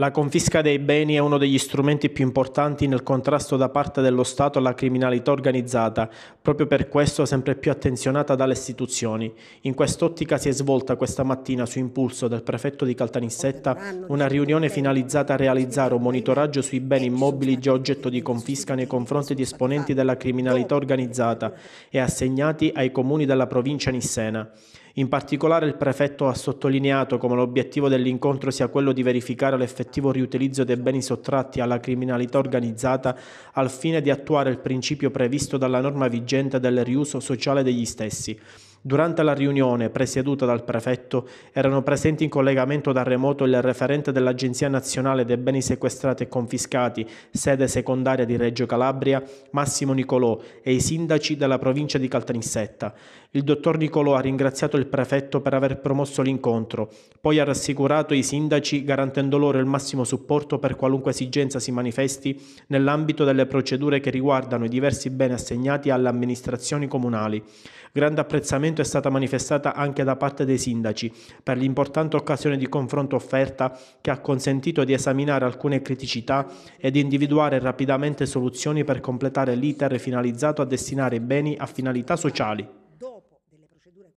La confisca dei beni è uno degli strumenti più importanti nel contrasto da parte dello Stato alla criminalità organizzata, proprio per questo sempre più attenzionata dalle istituzioni. In quest'ottica si è svolta questa mattina, su impulso del prefetto di Caltanissetta, una riunione finalizzata a realizzare un monitoraggio sui beni immobili già oggetto di confisca nei confronti di esponenti della criminalità organizzata e assegnati ai comuni della provincia nissena. In particolare il prefetto ha sottolineato come l'obiettivo dell'incontro sia quello di verificare l'effettivo riutilizzo dei beni sottratti alla criminalità organizzata al fine di attuare il principio previsto dalla norma vigente del riuso sociale degli stessi. Durante la riunione, presieduta dal prefetto, erano presenti in collegamento da remoto il referente dell'Agenzia Nazionale dei Beni Sequestrati e Confiscati, sede secondaria di Reggio Calabria, Massimo Nicolò, e i sindaci della provincia di Caltanissetta. Il dottor Nicolò ha ringraziato il prefetto per aver promosso l'incontro, poi ha rassicurato i sindaci garantendo loro il massimo supporto per qualunque esigenza si manifesti nell'ambito delle procedure che riguardano i diversi beni assegnati alle amministrazioni comunali. Grande apprezzamento è stata manifestata anche da parte dei sindaci per l'importante occasione di confronto offerta che ha consentito di esaminare alcune criticità ed individuare rapidamente soluzioni per completare l'iter finalizzato a destinare i beni a finalità sociali.